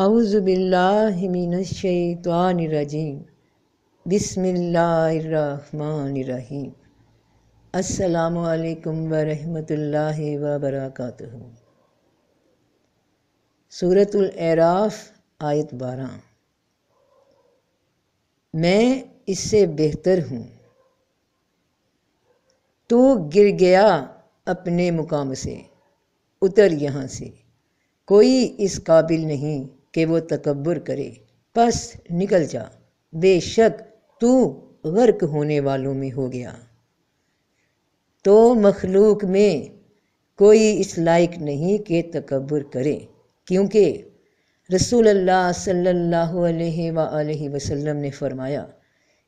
اعوذ باللہ من الشیطان الرجیم بسم اللہ الرحمن الرحیم السلام علیکم ورحمۃ اللہ وبرکاتہ صورت العراف آیت بارہ میں اس سے بہتر ہوں تو گر گیا اپنے مقام سے اتر یہاں سے کوئی اس قابل نہیں کہ وہ تکبر کرے پس نکل جا بے شک تو غرق ہونے والوں میں ہو گیا تو مخلوق میں کوئی اس لائق نہیں کہ تکبر کرے کیونکہ رسول اللہ صلی اللہ علیہ وآلہ وسلم نے فرمایا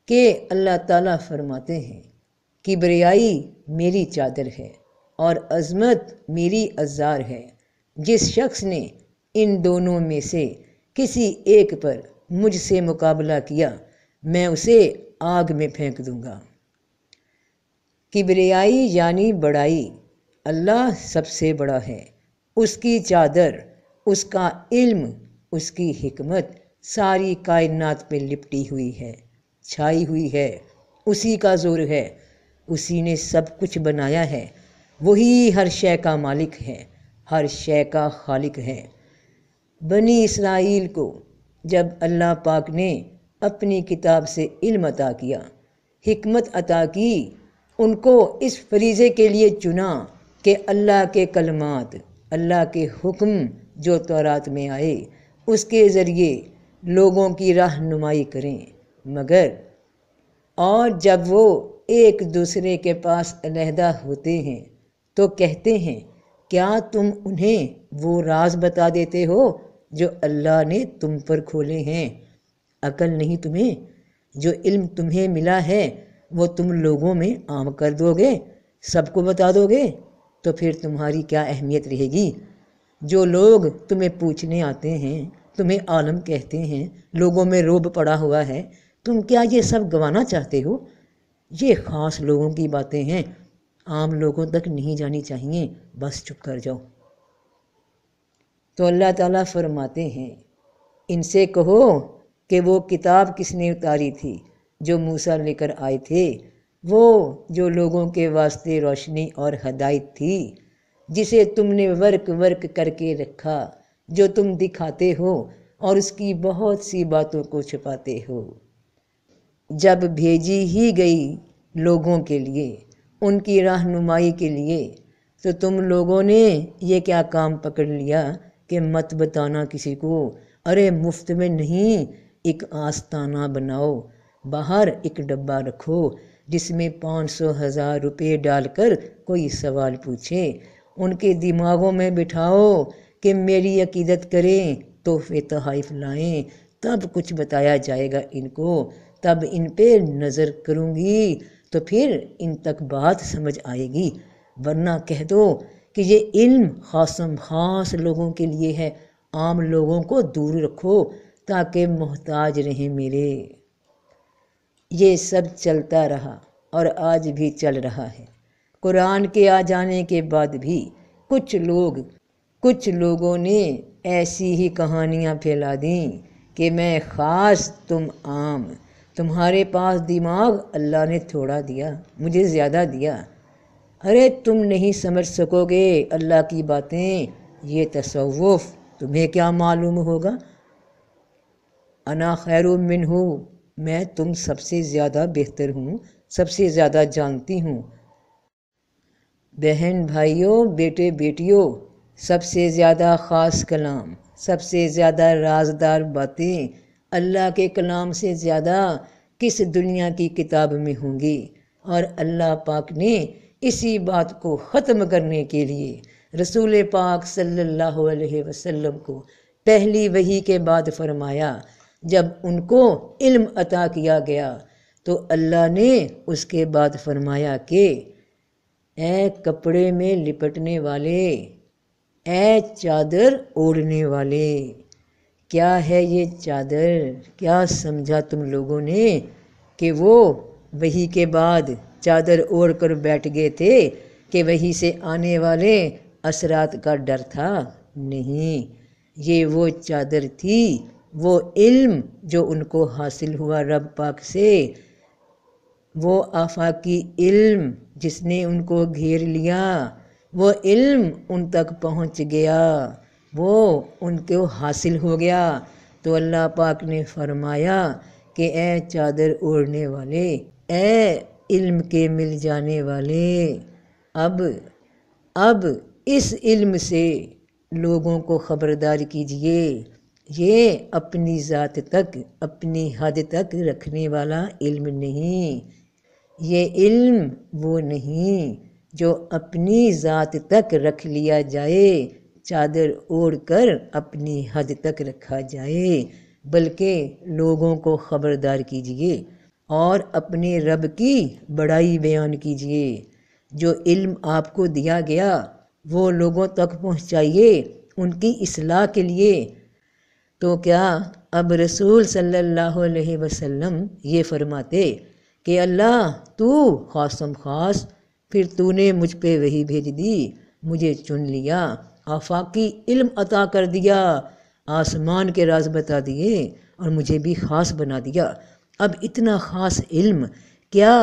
کہ اللہ تعالیٰ فرماتے ہیں کہ بریائی میری چادر ہے اور عظمت میری ازار ہے جس شخص نے ان دونوں میں سے کسی ایک پر مجھ سے مقابلہ کیا میں اسے آگ میں پھینک دوں گا کبریائی یعنی بڑائی اللہ سب سے بڑا ہے اس کی چادر اس کا علم اس کی حکمت ساری کائنات پہ لپٹی ہوئی ہے چھائی ہوئی ہے اسی کا زور ہے اسی نے سب کچھ بنایا ہے وہی ہر شے کا مالک ہے ہر شے کا خالق ہے بنی اسرائیل کو جب اللہ پاک نے اپنی کتاب سے علم عطا کیا حکمت عطا کی ان کو اس فریضے کے لیے چنا کہ اللہ کے کلمات اللہ کے حکم جو تورات میں آئے اس کے ذریعے لوگوں کی رہنمائی کریں مگر اور جب وہ ایک دوسرے کے پاس علیحدہ ہوتے ہیں تو کہتے ہیں کیا تم انہیں وہ راز بتا دیتے ہو جو اللہ نے تم پر کھولے ہیں عقل نہیں تمہیں جو علم تمہیں ملا ہے وہ تم لوگوں میں عام کر دو گے سب کو بتا دو گے تو پھر تمہاری کیا اہمیت رہے گی جو لوگ تمہیں پوچھنے آتے ہیں تمہیں عالم کہتے ہیں لوگوں میں روب پڑا ہوا ہے تم کیا یہ سب گوانا چاہتے ہو یہ خاص لوگوں کی باتیں ہیں عام لوگوں تک نہیں جانی چاہیے بس چپ کر جاؤ تو اللہ تعالیٰ فرماتے ہیں ان سے کہو کہ وہ کتاب کس نے اتاری تھی جو موسا لے کر آئے تھے وہ جو لوگوں کے واسطے روشنی اور ہدایت تھی جسے تم نے ورک ورک کر کے رکھا جو تم دکھاتے ہو اور اس کی بہت سی باتوں کو چھپاتے ہو جب بھیجی ہی گئی لوگوں کے لیے ان کی رہنمائی کے لیے تو تم لوگوں نے یہ کیا کام پکڑ لیا کہ مت بتانا کسی کو ارے مفت میں نہیں ایک آستانہ بناؤ باہر ایک ڈبہ رکھو جس میں پانچ سو ہزار روپے ڈال کر کوئی سوال پوچھے ان کے دماغوں میں بٹھاؤ کہ میری عقیدت کریں تحفے تحائف لائیں تب کچھ بتایا جائے گا ان کو تب ان پہ نظر کروں گی تو پھر ان تک بات سمجھ آئے گی ورنہ کہہ دو کہ یہ علم خاصم خاص لوگوں کے لیے ہے عام لوگوں کو دور رکھو تاکہ محتاج رہیں میرے یہ سب چلتا رہا اور آج بھی چل رہا ہے قرآن کے آ جانے کے بعد بھی کچھ لوگ کچھ لوگوں نے ایسی ہی کہانیاں پھیلا دیں کہ میں خاص تم عام تمہارے پاس دماغ اللہ نے تھوڑا دیا مجھے زیادہ دیا ارے تم نہیں سمجھ سکو گے اللہ کی باتیں یہ تصوف تمہیں کیا معلوم ہوگا انا خیر و ہو میں تم سب سے زیادہ بہتر ہوں سب سے زیادہ جانتی ہوں بہن بھائیوں بیٹے بیٹیوں سب سے زیادہ خاص کلام سب سے زیادہ رازدار باتیں اللہ کے کلام سے زیادہ کس دنیا کی کتاب میں ہوں گی اور اللہ پاک نے اسی بات کو ختم کرنے کے لیے رسول پاک صلی اللہ علیہ وسلم کو پہلی وہی کے بعد فرمایا جب ان کو علم عطا کیا گیا تو اللہ نے اس کے بعد فرمایا کہ اے کپڑے میں لپٹنے والے اے چادر اوڑھنے والے کیا ہے یہ چادر کیا سمجھا تم لوگوں نے کہ وہ وہی کے بعد چادر اوڑھ کر بیٹھ گئے تھے کہ وہی سے آنے والے اثرات کا ڈر تھا نہیں یہ وہ چادر تھی وہ علم جو ان کو حاصل ہوا رب پاک سے وہ آفاقی علم جس نے ان کو گھیر لیا وہ علم ان تک پہنچ گیا وہ ان کو حاصل ہو گیا تو اللہ پاک نے فرمایا کہ اے چادر اوڑھنے والے اے علم کے مل جانے والے اب اب اس علم سے لوگوں کو خبردار کیجئے یہ اپنی ذات تک اپنی حد تک رکھنے والا علم نہیں یہ علم وہ نہیں جو اپنی ذات تک رکھ لیا جائے چادر اوڑھ کر اپنی حد تک رکھا جائے بلکہ لوگوں کو خبردار کیجیے اور اپنے رب کی بڑائی بیان کیجیے جو علم آپ کو دیا گیا وہ لوگوں تک پہنچائیے ان کی اصلاح کے لیے تو کیا اب رسول صلی اللہ علیہ وسلم یہ فرماتے کہ اللہ تو خاصم خاص پھر تو نے مجھ پہ وہی بھیج دی مجھے چن لیا آفاقی علم عطا کر دیا آسمان کے راز بتا دیے اور مجھے بھی خاص بنا دیا اب اتنا خاص علم کیا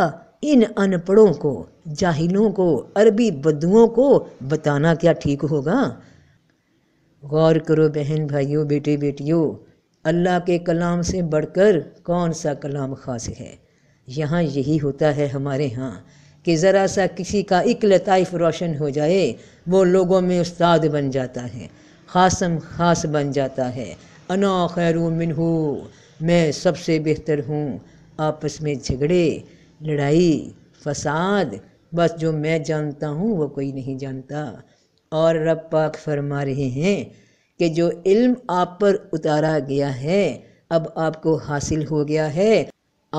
ان ان پڑھوں کو جاہلوں کو عربی بدوؤں کو بتانا کیا ٹھیک ہوگا غور کرو بہن بھائیوں بیٹی بیٹیوں اللہ کے کلام سے بڑھ کر کون سا کلام خاص ہے یہاں یہی ہوتا ہے ہمارے ہاں کہ ذرا سا کسی کا لطائف روشن ہو جائے وہ لوگوں میں استاد بن جاتا ہے خاصم خاص بن جاتا ہے انا خیر منہو میں سب سے بہتر ہوں آپس میں جھگڑے لڑائی فساد بس جو میں جانتا ہوں وہ کوئی نہیں جانتا اور رب پاک فرما رہے ہیں کہ جو علم آپ پر اتارا گیا ہے اب آپ کو حاصل ہو گیا ہے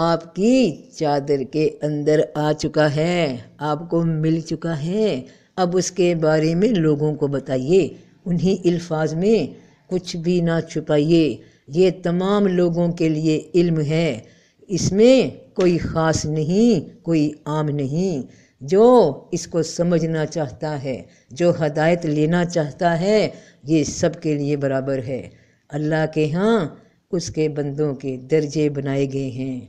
آپ کی چادر کے اندر آ چکا ہے آپ کو مل چکا ہے اب اس کے بارے میں لوگوں کو بتائیے انہیں الفاظ میں کچھ بھی نہ چھپائیے یہ تمام لوگوں کے لیے علم ہے اس میں کوئی خاص نہیں کوئی عام نہیں جو اس کو سمجھنا چاہتا ہے جو ہدایت لینا چاہتا ہے یہ سب کے لیے برابر ہے اللہ کے ہاں اس کے بندوں کے درجے بنائے گئے ہیں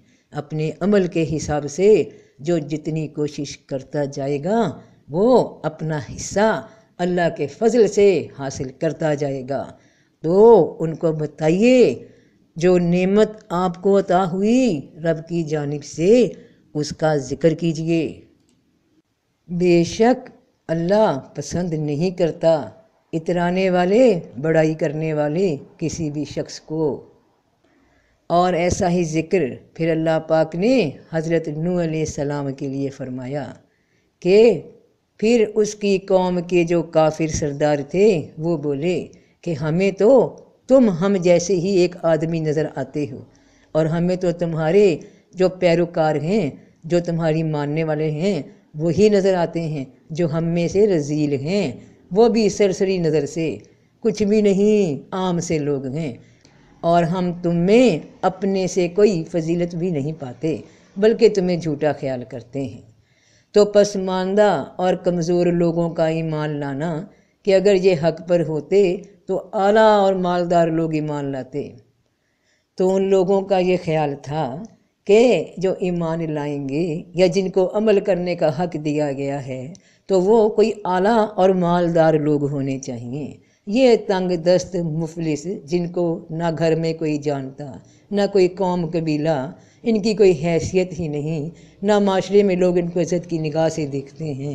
اپنے عمل کے حساب سے جو جتنی کوشش کرتا جائے گا وہ اپنا حصہ اللہ کے فضل سے حاصل کرتا جائے گا تو ان کو بتائیے جو نعمت آپ کو عطا ہوئی رب کی جانب سے اس کا ذکر کیجئے بے شک اللہ پسند نہیں کرتا اترانے والے بڑائی کرنے والے کسی بھی شخص کو اور ایسا ہی ذکر پھر اللہ پاک نے حضرت نو علیہ السلام کے لیے فرمایا کہ پھر اس کی قوم کے جو کافر سردار تھے وہ بولے کہ ہمیں تو تم ہم جیسے ہی ایک آدمی نظر آتے ہو اور ہمیں تو تمہارے جو پیروکار ہیں جو تمہاری ماننے والے ہیں وہی نظر آتے ہیں جو ہم میں سے رزیل ہیں وہ بھی سرسری نظر سے کچھ بھی نہیں عام سے لوگ ہیں اور ہم تم میں اپنے سے کوئی فضیلت بھی نہیں پاتے بلکہ تمہیں جھوٹا خیال کرتے ہیں تو پسماندہ اور کمزور لوگوں کا ایمان لانا کہ اگر یہ حق پر ہوتے تو اعلیٰ اور مالدار لوگ ایمان لاتے تو ان لوگوں کا یہ خیال تھا کہ جو ایمان لائیں گے یا جن کو عمل کرنے کا حق دیا گیا ہے تو وہ کوئی اعلیٰ اور مالدار لوگ ہونے چاہئیں یہ تنگ دست مفلس جن کو نہ گھر میں کوئی جانتا نہ کوئی قوم قبیلہ ان کی کوئی حیثیت ہی نہیں نہ معاشرے میں لوگ ان کو عزت کی نگاہ سے دیکھتے ہیں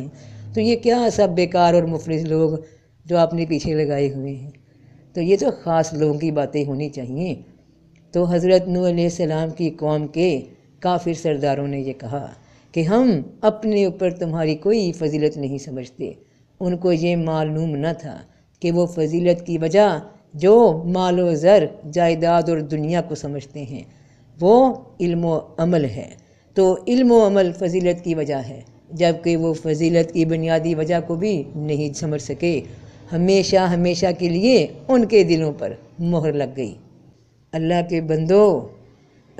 تو یہ کیا سب بیکار اور مفلس لوگ جو آپ نے پیچھے لگائے ہوئے ہیں تو یہ تو خاص لوگوں کی باتیں ہونی چاہیے تو حضرت نو علیہ السلام کی قوم کے کافر سرداروں نے یہ کہا کہ ہم اپنے اوپر تمہاری کوئی فضیلت نہیں سمجھتے ان کو یہ معلوم نہ تھا کہ وہ فضیلت کی وجہ جو مال و زر جائیداد اور دنیا کو سمجھتے ہیں وہ علم و عمل ہے تو علم و عمل فضیلت کی وجہ ہے جبکہ وہ فضیلت کی بنیادی وجہ کو بھی نہیں سمجھ سکے ہمیشہ ہمیشہ کے لیے ان کے دلوں پر مہر لگ گئی اللہ کے بندوں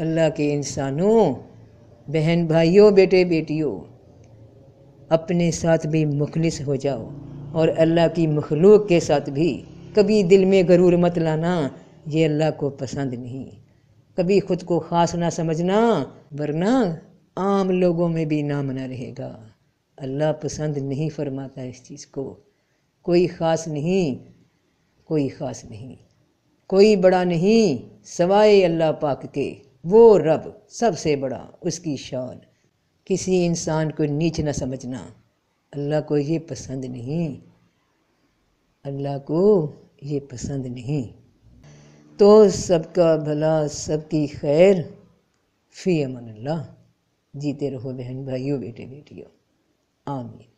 اللہ کے انسانوں بہن بھائیوں بیٹے بیٹیوں اپنے ساتھ بھی مخلص ہو جاؤ اور اللہ کی مخلوق کے ساتھ بھی کبھی دل میں غرور مت لانا یہ اللہ کو پسند نہیں کبھی خود کو خاص نہ سمجھنا ورنہ عام لوگوں میں بھی نام نہ رہے گا اللہ پسند نہیں فرماتا اس چیز کو کوئی خاص نہیں کوئی خاص نہیں کوئی بڑا نہیں سوائے اللہ پاک کے وہ رب سب سے بڑا اس کی شان کسی انسان کو نیچ نہ سمجھنا اللہ کو یہ پسند نہیں اللہ کو یہ پسند نہیں تو سب کا بھلا سب کی خیر فی امن اللہ جیتے رہو بہن بھائیو بیٹے بیٹیو آمین